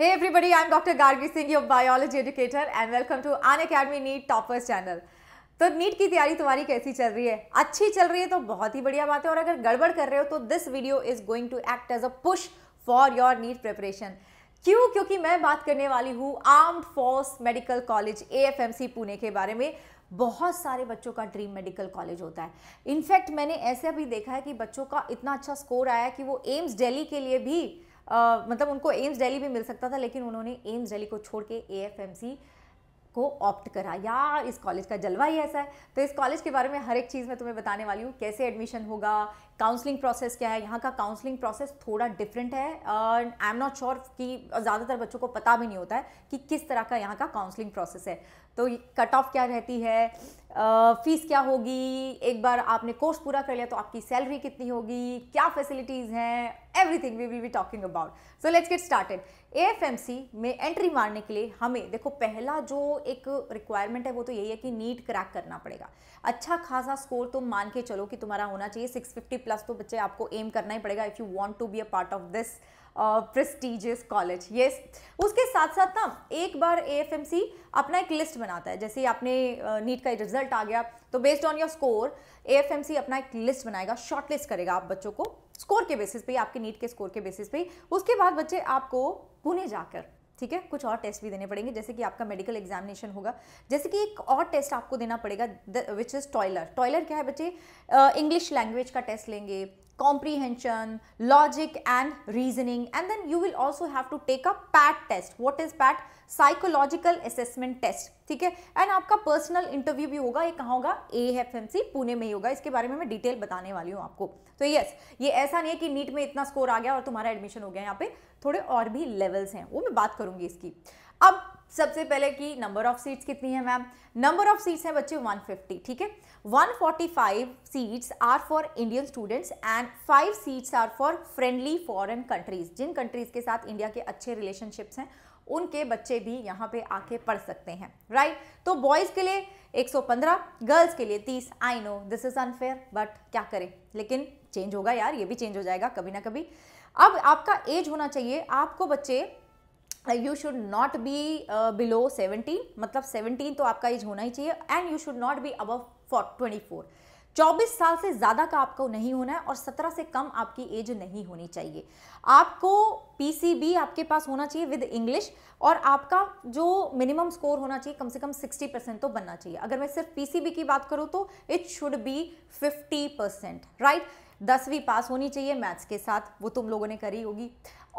Hey everybody, I'm Dr. Gargi Singh, your biology educator, and welcome to An Academy NEET Toppers channel. तो NEET की तैयारी तुम्हारी कैसी चल रही है अच्छी चल रही है तो बहुत ही बढ़िया बात है और अगर गड़बड़ कर रहे हो तो this video is going to act as a push for your NEET preparation क्यों क्योंकि मैं बात करने वाली हूँ armed force medical college AFMC Pune के बारे में बहुत सारे बच्चों का ड्रीम मेडिकल कॉलेज होता है इनफैक्ट मैंने ऐसे भी देखा है कि बच्चों का इतना अच्छा स्कोर आया कि वो एम्स डेली के लिए भी आ, मतलब उनको एम्स दिल्ली भी मिल सकता था लेकिन उन्होंने एम्स दिल्ली को छोड़ के ए को ऑप्ट करा या इस कॉलेज का जलवा ही ऐसा है तो इस कॉलेज के बारे में हर एक चीज़ मैं तुम्हें बताने वाली हूँ कैसे एडमिशन होगा काउंसलिंग प्रोसेस क्या है यहाँ का काउंसलिंग प्रोसेस थोड़ा डिफरेंट है आई एम नॉट श्योर कि ज़्यादातर बच्चों को पता भी नहीं होता है कि किस तरह का यहाँ का काउंसलिंग प्रोसेस है तो कट ऑफ क्या रहती है फ़ीस uh, क्या होगी एक बार आपने कोर्स पूरा कर लिया तो आपकी सैलरी कितनी होगी क्या फैसिलिटीज़ हैं everything we will be talking about so let's get started AFMC में एंट्री मारने के लिए हमें देखो पहला जो एक रिक्वायरमेंट है वो तो यही है कि नीट क्रैक करना पड़ेगा अच्छा खासा स्कोर तुम तो मान के चलो कि तुम्हारा होना चाहिए सिक्स प्लस प्लस तो बच्चे आपको एम करना ही पड़ेगा if you want to be a part of this prestigious college yes उसके साथ साथ ना एक बार ए एफ एम सी अपना एक लिस्ट बनाता है जैसे ही आपने नीट uh, का रिजल्ट आ गया तो based on your score A F M C अपना एक लिस्ट बनाएगा शॉर्ट लिस्ट करेगा आप बच्चों को स्कोर के बेसिस पे आपके नीट के स्कोर के बेसिस पे उसके बाद बच्चे आपको पुणे जाकर ठीक है कुछ और टेस्ट भी देने पड़ेंगे जैसे कि आपका मेडिकल एग्जामिनेशन होगा जैसे कि एक और टेस्ट आपको देना पड़ेगा विच इज़ टॉयलर टॉयलर क्या है बच्चे इंग्लिश लैंग्वेज का टेस्ट लेंगे comprehension, logic and reasoning and then you will also have to take a PAT test. What is PAT? Psychological assessment test ठीक है एंड आपका पर्सनल इंटरव्यू भी होगा ये कहाँ होगा A F M C Pune में ही होगा इसके बारे में मैं डिटेल बताने वाली हूँ आपको तो यस ये ऐसा नहीं है कि नीट में इतना स्कोर आ गया और तुम्हारा एडमिशन हो गया यहाँ पे थोड़े और भी लेवल्स हैं वो मैं बात करूंगी इसकी अब सबसे पहले कि नंबर ऑफ सीट्स कितनी है मैम नंबर ऑफ सीट्स हैं बच्चे 150 ठीक है 145 seats are for Indian students and five seats are for friendly foreign countries जिन कंट्रीज के साथ इंडिया के अच्छे रिलेशनशिप्स हैं उनके बच्चे भी यहाँ पे आके पढ़ सकते हैं राइट तो बॉयज़ के लिए 115 गर्ल्स के लिए 30 I know this is unfair but क्या करें लेकिन चेंज होगा यार ये भी चेंज हो जाएगा कभी ना कभी अब आपका एज होना चाहिए आपको बच्चे you should not be below 17 मतलब सेवनटीन तो आपका एज होना ही चाहिए and you should not be above for twenty four चौबीस साल से ज़्यादा का आपको नहीं होना है और सत्रह से कम आपकी एज नहीं होनी चाहिए आपको पी आपके पास होना चाहिए विद इंग्लिश और आपका जो मिनिमम स्कोर होना चाहिए कम से कम सिक्सटी परसेंट तो बनना चाहिए अगर मैं सिर्फ पी की बात करूँ तो it should be fifty percent right दसवीं पास होनी चाहिए मैथ्स के साथ वो तुम लोगों ने करी होगी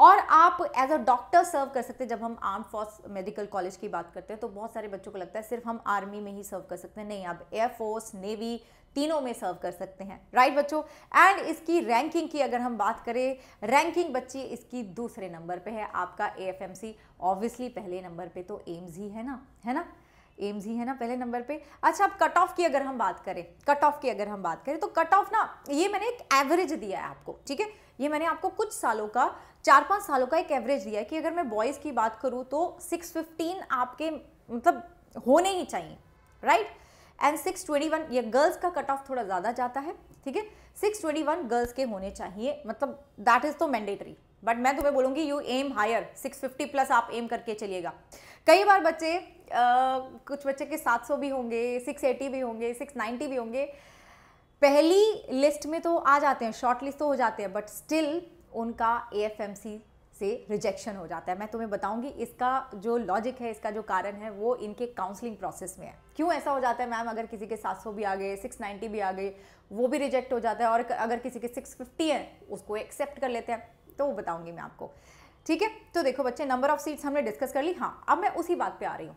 और आप एज अ डॉक्टर सर्व कर सकते हैं जब हम आर्म फोर्स मेडिकल कॉलेज की बात करते हैं तो बहुत सारे बच्चों को लगता है सिर्फ हम आर्मी में ही सर्व कर सकते हैं नहीं आप एयरफोर्स नेवी तीनों में सर्व कर सकते हैं राइट बच्चों एंड इसकी रैंकिंग की अगर हम बात करें रैंकिंग बच्ची इसकी दूसरे नंबर पे है आपका एएफएमसी ऑब्वियसली पहले नंबर पे तो एम्स ही है ना है ना एम्स ही है ना पहले नंबर पे अच्छा अब कट ऑफ की अगर हम बात करें कट ऑफ की अगर हम बात करें तो कट ऑफ ना ये मैंने एक एवरेज दिया है आपको ठीक है ये मैंने आपको कुछ सालों का चार पाँच सालों का एक एवरेज दिया है कि अगर मैं बॉयज़ की बात करूँ तो सिक्स फिफ्टीन आपके मतलब होने ही चाहिए right and six twenty one ये गर्ल्स का कट ऑफ थोड़ा ज़्यादा जाता है ठीक है सिक्स ट्वेंटी वन गर्ल्स के होने चाहिए मतलब दैट इज़ तो मैंडेटरी बट मैं तुम्हें बोलूंगी यू एम हायर 650 प्लस आप एम करके चलिएगा कई बार बच्चे आ, कुछ बच्चे के 700 भी होंगे 680 भी होंगे 690 भी होंगे पहली लिस्ट में तो आ जाते हैं शॉर्ट लिस्ट तो हो जाते हैं बट स्टिल उनका ए से रिजेक्शन हो जाता है मैं तुम्हें बताऊंगी इसका जो लॉजिक है इसका जो कारण है वो इनके काउंसलिंग प्रोसेस में है क्यों ऐसा हो जाता है मैम अगर किसी के 700 भी आ गए 690 भी आ गए वो भी रिजेक्ट हो जाता है और अगर किसी के 650 है उसको एक्सेप्ट कर लेते हैं तो वो बताऊँगी मैं आपको ठीक है तो देखो बच्चे नंबर ऑफ सीट्स हमने डिस्कस कर ली हाँ अब मैं उसी बात पे आ रही हूँ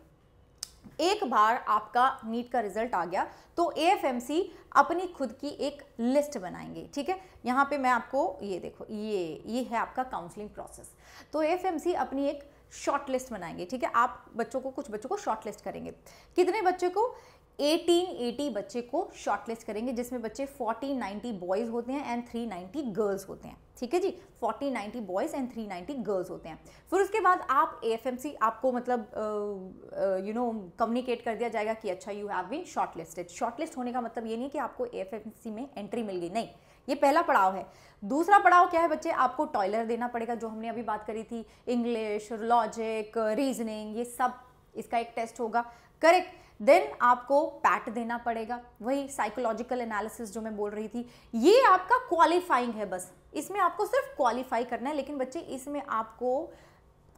एक बार आपका नीट का रिजल्ट आ गया तो ए अपनी खुद की एक लिस्ट बनाएंगे ठीक है यहाँ पे मैं आपको ये देखो ये ये है आपका काउंसलिंग प्रोसेस तो ए अपनी एक शॉर्ट लिस्ट बनाएंगे ठीक है आप बच्चों को कुछ बच्चों को शॉर्ट लिस्ट करेंगे कितने बच्चे को 1880 बच्चे को शॉर्टलिस्ट करेंगे जिसमें बच्चे 1490 बॉयज़ होते हैं एंड 390 गर्ल्स होते हैं ठीक है जी 1490 बॉयज़ एंड 390 गर्ल्स होते हैं फिर उसके बाद आप ए आपको मतलब यू नो कम्युनिकेट कर दिया जाएगा कि अच्छा you have been shortlisted shortlist होने का मतलब ये नहीं कि आपको ए में एंट्री मिल गई नहीं ये पहला पड़ाव है दूसरा पड़ाव क्या है बच्चे आपको टॉयलर देना पड़ेगा जो हमने अभी बात करी थी इंग्लिश लॉजिक रीजनिंग ये सब इसका एक टेस्ट होगा करेक्ट देन आपको पैट देना पड़ेगा वही साइकोलॉजिकल एनालिसिस जो मैं बोल रही थी ये आपका क्वालिफाइंग है बस इसमें आपको सिर्फ क्वालिफाई करना है लेकिन बच्चे इसमें आपको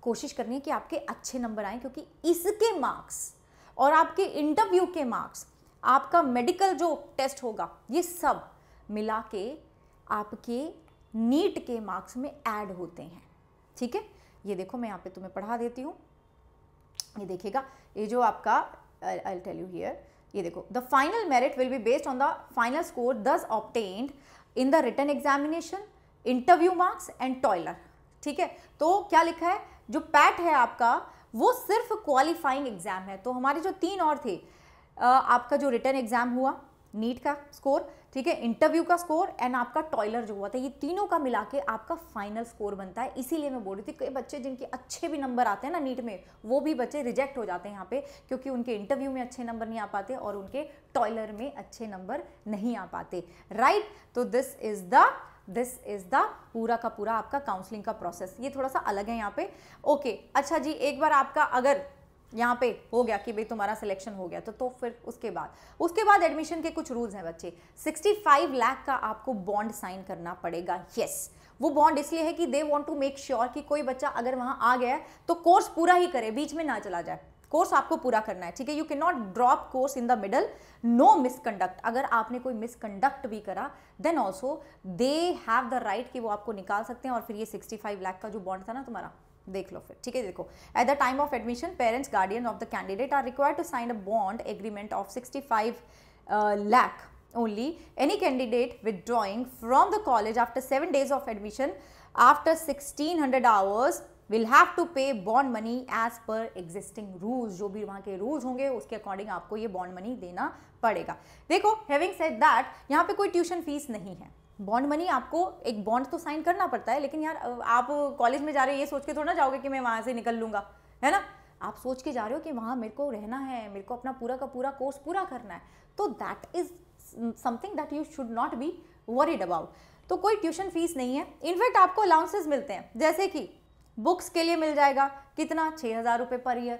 कोशिश करनी है कि आपके अच्छे नंबर आए क्योंकि इसके मार्क्स और आपके इंटरव्यू के मार्क्स आपका मेडिकल जो टेस्ट होगा ये सब मिला के आपके नीट के मार्क्स में ऐड होते हैं ठीक है ये देखो मैं यहाँ पे तुम्हें पढ़ा देती हूँ ये देखिएगा ये जो आपका आई टेल यू हियर ये देखो the final merit will be based on the final score thus obtained in the written examination interview marks and टॉयलर ठीक है तो क्या लिखा है जो पैट है आपका वो सिर्फ क्वालिफाइंग एग्जाम है तो हमारे जो तीन और थे आपका जो रिटर्न एग्जाम हुआ नीट का स्कोर ठीक है इंटरव्यू का स्कोर एंड आपका टॉयलर जो हुआ था ये तीनों का मिला के आपका फाइनल स्कोर बनता है इसीलिए मैं बोल रही थी कई बच्चे जिनके अच्छे भी नंबर आते हैं ना नीट में वो भी बच्चे रिजेक्ट हो जाते हैं यहाँ पे क्योंकि उनके इंटरव्यू में अच्छे नंबर नहीं आ पाते और उनके टॉयलर में अच्छे नंबर नहीं आ पाते राइट right? तो this is the this is the पूरा का पूरा आपका काउंसलिंग का प्रोसेस ये थोड़ा सा अलग है यहाँ पे ओके okay, अच्छा जी एक बार आपका अगर यहाँ पे हो गया कि भाई तुम्हारा सिलेक्शन हो गया तो तो फिर उसके बाद उसके बाद एडमिशन के कुछ रूल्स हैं बच्चे 65 लाख का आपको बॉन्ड साइन करना पड़ेगा यस वो बॉन्ड इसलिए है कि they want to make sure कि कोई बच्चा अगर वहाँ आ गया तो कोर्स पूरा ही करे बीच में ना चला जाए कोर्स आपको पूरा करना है ठीक है you can not drop course in the middle no misconduct अगर आपने कोई मिसकंडक्ट भी करा then also they have the right कि वो आपको निकाल सकते हैं और फिर ये 65 लाख का जो बॉन्ड था ना तुम्हारा देख लो फिर ठीक है देखो at the time of admission parents guardian of the candidate are required to sign a bond agreement of sixty five lakh only any candidate withdrawing from the college after 7 days of admission after 1600 hours will have to pay bond money as per existing rules जो भी वहाँ के rules होंगे उसके according आपको ये bond money देना पड़ेगा देखो having said that यहाँ पे कोई tuition fees नहीं है बॉन्ड मनी आपको एक बॉन्ड तो साइन करना पड़ता है लेकिन यार आप कॉलेज में जा रहे हो ये सोच के थोड़ा ना जाओगे कि मैं वहाँ से निकल लूँगा है ना आप सोच के जा रहे हो कि वहाँ मेरे को रहना है मेरे को अपना पूरा का पूरा कोर्स पूरा करना है तो that is something that you should not be worried about तो कोई ट्यूशन फीस नहीं है इनफैक्ट आपको अलाउंसेज मिलते हैं जैसे कि बुक्स के लिए मिल जाएगा कितना छः हज़ार रुपये पर ईयर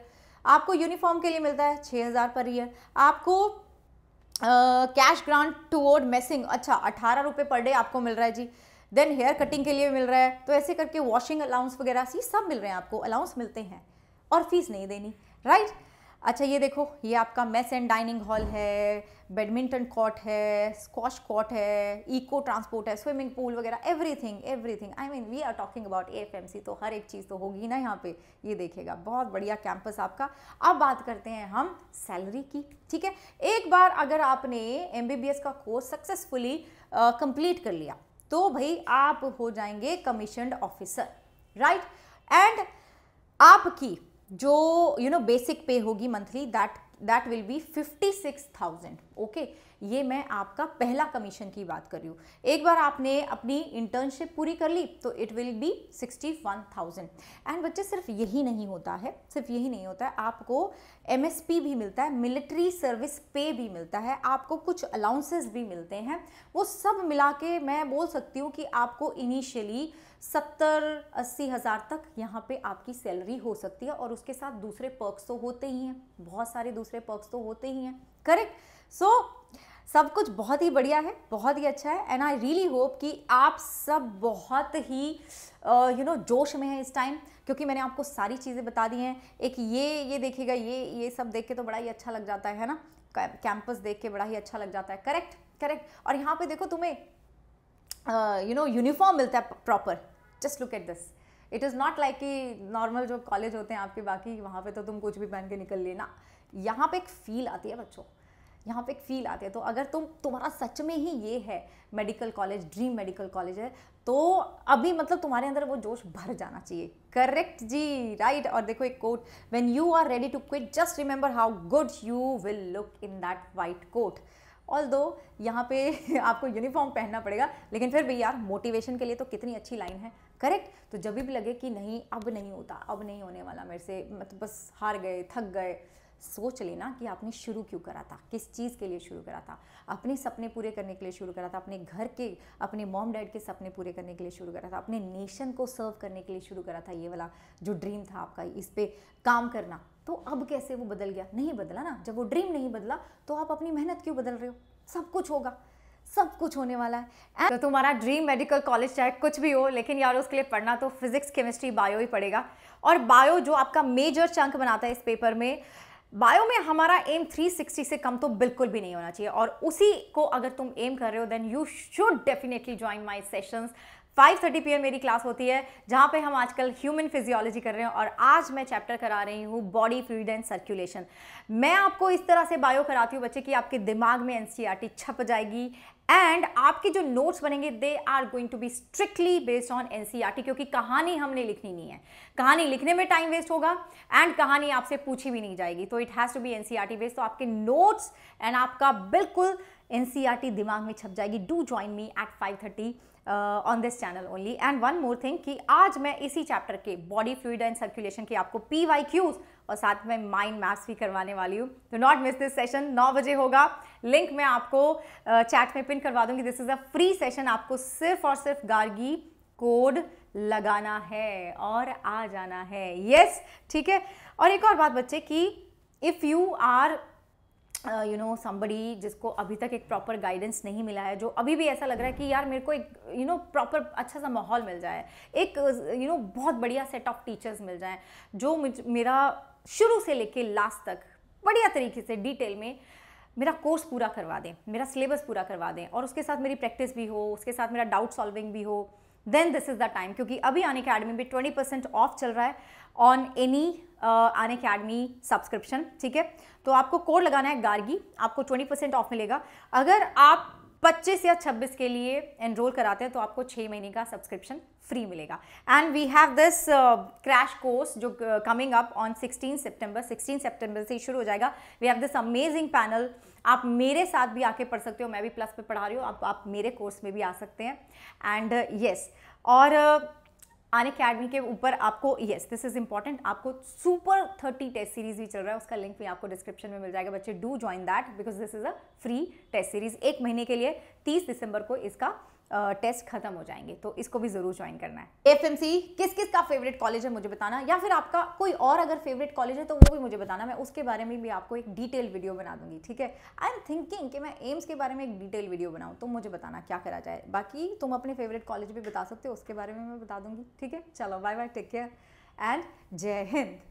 आपको यूनिफॉर्म के लिए मिलता है छः हज़ार पर ईयर आपको कैश ग्रांट टूवर्ड मेसिंग अच्छा अठारह रुपये पर डे आपको मिल रहा है जी देन हेयर कटिंग के लिए मिल रहा है तो ऐसे करके वॉशिंग अलाउंस वगैरह सी सब मिल रहे हैं आपको अलाउंस मिलते हैं और फीस नहीं देनी राइट right? अच्छा ये देखो ये आपका मेस एंड डाइनिंग हॉल है बैडमिंटन कोर्ट है स्कॉश कोर्ट है इको ट्रांसपोर्ट है स्विमिंग पूल वगैरह everything everything I mean we are talking about AFMC तो हर एक चीज़ तो होगी ना यहाँ पे ये देखेगा बहुत बढ़िया कैंपस आपका अब बात करते हैं हम सैलरी की ठीक है एक बार अगर आपने एम का कोर्स सक्सेसफुली कंप्लीट कर लिया तो भाई आप हो जाएंगे कमीशनड ऑफिसर राइट एंड आपकी जो यू नो बेसिक पे होगी monthly that that will be fifty six thousand okay ये मैं आपका पहला कमीशन की बात कर रही हूँ एक बार आपने अपनी इंटर्नशिप पूरी कर ली तो it will be sixty one thousand and बच्चे सिर्फ यही नहीं होता है सिर्फ यही नहीं होता है आपको एम एस पी भी मिलता है मिलिट्री सर्विस पे भी मिलता है आपको कुछ अलाउंसेस भी मिलते हैं वो सब मिला के मैं बोल सकती हूँ कि आपको इनिशियली सत्तर अस्सी हज़ार तक यहाँ पे आपकी सैलरी हो सकती है और उसके साथ दूसरे पर्क्स तो होते ही हैं बहुत सारे दूसरे पर्क्स तो होते ही हैं करेक्ट सो so, सब कुछ बहुत ही बढ़िया है बहुत ही अच्छा है एंड आई रियली होप कि आप सब बहुत ही you uh, know you know, जोश में हैं इस टाइम क्योंकि मैंने आपको सारी चीज़ें बता दी हैं एक ये ये देखेगा ये ये सब देख के तो बड़ा ही अच्छा लग जाता है ना कैंपस देख के बड़ा ही अच्छा लग जाता है करेक्ट करेक्ट और यहाँ पे देखो तुम्हें यू नो यूनिफॉर्म मिलता है proper just look at this it is not like कि नॉर्मल जो कॉलेज होते हैं आपके बाकी वहाँ पे तो तुम कुछ भी पहन के निकल लिए ना यहाँ पे एक फील आती है बच्चों यहाँ पे एक फील आती है तो अगर तुम तुम्हारा सच में ही ये है medical college dream medical college है तो अभी मतलब तुम्हारे अंदर वो जोश भर जाना चाहिए करेक्ट जी राइट और देखो एक coat when you are ready to quit just remember how good you will look in that white coat although यहाँ पे आपको यूनिफॉर्म पहनना पड़ेगा लेकिन फिर भी यार मोटिवेशन के लिए तो कितनी अच्छी लाइन है करेक्ट तो जब भी लगे कि नहीं अब नहीं होता अब नहीं होने वाला मेरे से मतलब बस हार गए थक गए सोच लेना कि आपने शुरू क्यों करा था किस चीज़ के लिए शुरू करा था अपने सपने पूरे करने के लिए शुरू करा था अपने घर के अपने मॉम डैड के सपने पूरे करने के लिए शुरू करा था अपने नेशन को सर्व करने के लिए शुरू करा था ये वाला जो ड्रीम था आपका इस पर काम करना तो अब कैसे वो बदल गया नहीं बदला ना जब वो ड्रीम नहीं बदला तो आप अपनी मेहनत क्यों बदल रहे हो सब कुछ होगा सब कुछ होने वाला है तो तुम्हारा ड्रीम मेडिकल कॉलेज चाहे कुछ भी हो लेकिन यार उसके लिए पढ़ना तो फिजिक्स केमिस्ट्री बायो ही पड़ेगा और बायो जो आपका मेजर चंक बनाता है इस पेपर में बायो में हमारा एम 360 से कम तो बिल्कुल भी नहीं होना चाहिए और उसी को अगर तुम एम कर रहे हो then you should definitely join my sessions five thirty P मेरी क्लास होती है जहाँ पे हम आजकल ह्यूमन फिजियोलॉजी कर रहे हैं और आज मैं चैप्टर करा रही हूँ बॉडी फ्लूड एंड सर्कुलेशन मैं आपको इस तरह से बायो कराती हूँ बच्चे कि आपके दिमाग में एन छप जाएगी एंड आपके जो नोट्स बनेंगे they are going to be strictly based on N क्योंकि कहानी हमने लिखनी नहीं है कहानी लिखने में टाइम वेस्ट होगा एंड कहानी आपसे पूछी भी नहीं जाएगी तो it has to be N based तो आपके नोट्स एंड आपका बिल्कुल एन दिमाग में छप जाएगी do join me at five thirty on this channel only and one more thing कि आज मैं इसी चैप्टर के बॉडी फ्लूड एंड सर्कुलेशन के आपको पी वाई क्यूज़ और साथ में माइंड मैप्स भी करवाने वाली हूँ तो नॉट मिस दिस सेशन नौ बजे होगा लिंक मैं आपको चैट uh, में पिन करवा दूंगी this is a free session आपको सिर्फ और सिर्फ गार्गी कोड लगाना है और आ जाना है यस yes, ठीक है और एक और बात बच्चे कि if you are you know somebody जिसको अभी तक एक प्रॉपर गाइडेंस नहीं मिला है जो अभी भी ऐसा लग रहा है कि यार मेरे को एक यू नो प्रॉपर अच्छा सा माहौल मिल जाए एक you uh, know you know, बहुत बढ़िया सेट ऑफ टीचर्स मिल जाए जो मेरा शुरू से लेके लास्ट तक बढ़िया तरीके से डिटेल में मेरा कोर्स पूरा करवा दें मेरा सिलेबस पूरा करवा दें और उसके साथ मेरी प्रैक्टिस भी हो उसके साथ मेरा डाउट सॉल्विंग भी हो then this is the time क्योंकि अभी अन अकेडमी में ट्वेंटी परसेंट ऑफ चल रहा है on any Unacademy subscription ठीक है तो आपको कोड लगाना है गार्गी आपको ट्वेंटी परसेंट ऑफ मिलेगा अगर आप 25 या 26 के लिए एनरोल कराते हैं तो आपको छः महीने का सब्सक्रिप्शन फ्री मिलेगा and we have this crash course जो कमिंग अप ऑन 16 सितंबर 16 सितंबर से शुरू हो जाएगा we have this amazing panel आप मेरे साथ भी आके पढ़ सकते हो मैं भी प्लस पे पढ़ा रही हूँ आप, आप मेरे कोर्स में भी आ सकते हैं एंड येस uh, yes, और uh, अन अकेडमी के ऊपर आपको येस दिस इज इंपॉर्टेंट आपको सुपर थर्टी टेस्ट सीरीज भी चल रहा है उसका लिंक भी आपको डिस्क्रिप्शन में मिल जाएगा बच्चे do join that because this is a free test series एक महीने के लिए तीस दिसंबर को इसका टेस्ट खत्म हो जाएंगे तो इसको भी ज़रूर ज्वाइन करना है एफ किस किस का फेवरेट कॉलेज है मुझे बताना या फिर आपका कोई और अगर फेवरेट कॉलेज है तो वो भी मुझे बताना मैं उसके बारे में भी आपको एक डिटेल वीडियो बना दूंगी ठीक है आई एम थिंकिंग कि मैं एम्स के बारे में एक डिटेल वीडियो बनाऊँ तो मुझे बताना क्या करा जाए बाकी तुम अपने फेवरेट कॉलेज भी बता सकते हो उसके बारे में मैं बता दूंगी ठीक है चलो bye bye take care and जय हिंद